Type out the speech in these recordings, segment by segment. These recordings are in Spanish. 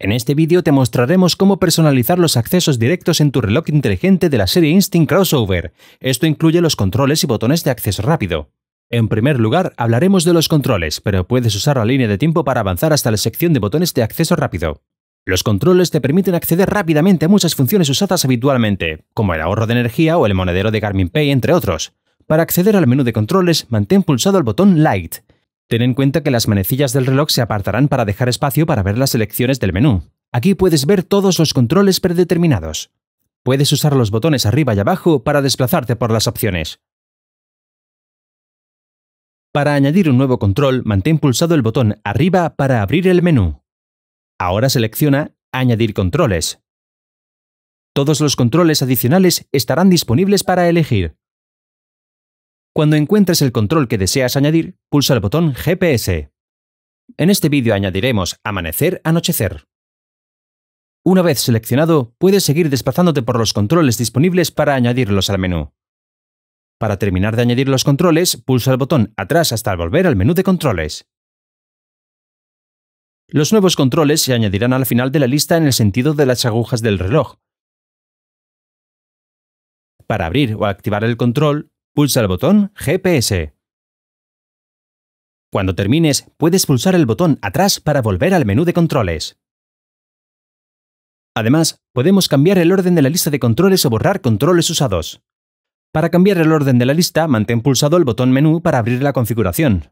En este vídeo te mostraremos cómo personalizar los accesos directos en tu reloj inteligente de la serie Instinct Crossover. Esto incluye los controles y botones de acceso rápido. En primer lugar, hablaremos de los controles, pero puedes usar la línea de tiempo para avanzar hasta la sección de botones de acceso rápido. Los controles te permiten acceder rápidamente a muchas funciones usadas habitualmente, como el ahorro de energía o el monedero de Garmin Pay, entre otros. Para acceder al menú de controles, mantén pulsado el botón Light, Ten en cuenta que las manecillas del reloj se apartarán para dejar espacio para ver las selecciones del menú. Aquí puedes ver todos los controles predeterminados. Puedes usar los botones arriba y abajo para desplazarte por las opciones. Para añadir un nuevo control, mantén pulsado el botón arriba para abrir el menú. Ahora selecciona Añadir controles. Todos los controles adicionales estarán disponibles para elegir. Cuando encuentres el control que deseas añadir, pulsa el botón GPS. En este vídeo añadiremos Amanecer-Anochecer. Una vez seleccionado, puedes seguir desplazándote por los controles disponibles para añadirlos al menú. Para terminar de añadir los controles, pulsa el botón atrás hasta volver al menú de controles. Los nuevos controles se añadirán al final de la lista en el sentido de las agujas del reloj. Para abrir o activar el control, Pulsa el botón GPS. Cuando termines, puedes pulsar el botón atrás para volver al menú de controles. Además, podemos cambiar el orden de la lista de controles o borrar controles usados. Para cambiar el orden de la lista, mantén pulsado el botón menú para abrir la configuración.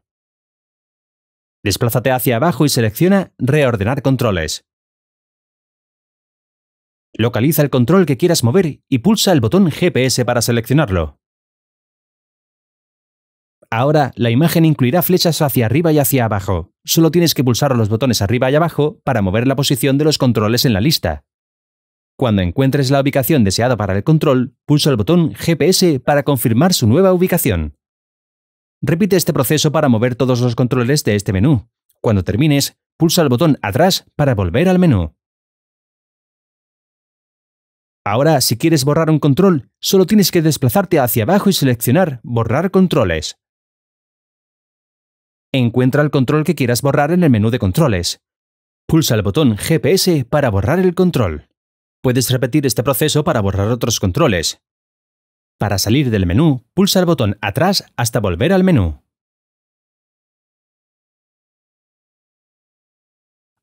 Desplázate hacia abajo y selecciona Reordenar controles. Localiza el control que quieras mover y pulsa el botón GPS para seleccionarlo. Ahora, la imagen incluirá flechas hacia arriba y hacia abajo. Solo tienes que pulsar los botones arriba y abajo para mover la posición de los controles en la lista. Cuando encuentres la ubicación deseada para el control, pulsa el botón GPS para confirmar su nueva ubicación. Repite este proceso para mover todos los controles de este menú. Cuando termines, pulsa el botón atrás para volver al menú. Ahora, si quieres borrar un control, solo tienes que desplazarte hacia abajo y seleccionar Borrar controles encuentra el control que quieras borrar en el menú de controles. Pulsa el botón GPS para borrar el control. Puedes repetir este proceso para borrar otros controles. Para salir del menú, pulsa el botón atrás hasta volver al menú.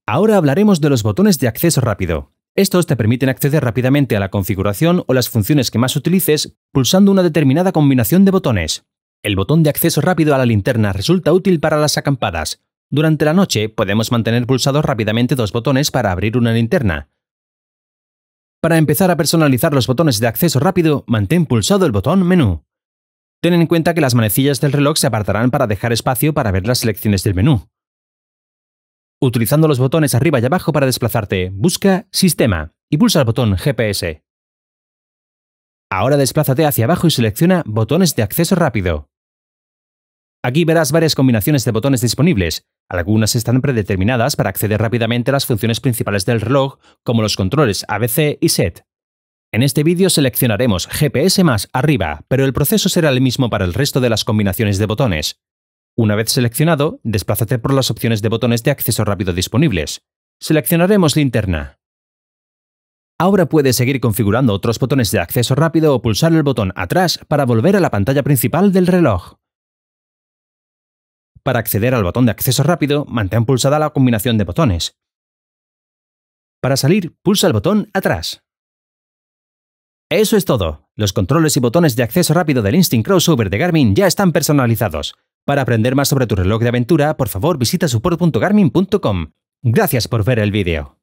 Ahora hablaremos de los botones de acceso rápido. Estos te permiten acceder rápidamente a la configuración o las funciones que más utilices pulsando una determinada combinación de botones. El botón de acceso rápido a la linterna resulta útil para las acampadas. Durante la noche podemos mantener pulsados rápidamente dos botones para abrir una linterna. Para empezar a personalizar los botones de acceso rápido, mantén pulsado el botón Menú. Ten en cuenta que las manecillas del reloj se apartarán para dejar espacio para ver las selecciones del menú. Utilizando los botones arriba y abajo para desplazarte, busca Sistema y pulsa el botón GPS. Ahora desplázate hacia abajo y selecciona Botones de acceso rápido. Aquí verás varias combinaciones de botones disponibles. Algunas están predeterminadas para acceder rápidamente a las funciones principales del reloj, como los controles ABC y SET. En este vídeo seleccionaremos GPS más arriba, pero el proceso será el mismo para el resto de las combinaciones de botones. Una vez seleccionado, desplázate por las opciones de botones de acceso rápido disponibles. Seleccionaremos linterna. Ahora puedes seguir configurando otros botones de acceso rápido o pulsar el botón atrás para volver a la pantalla principal del reloj. Para acceder al botón de acceso rápido, mantén pulsada la combinación de botones. Para salir, pulsa el botón atrás. Eso es todo. Los controles y botones de acceso rápido del Instinct Crossover de Garmin ya están personalizados. Para aprender más sobre tu reloj de aventura, por favor visita support.garmin.com. Gracias por ver el vídeo.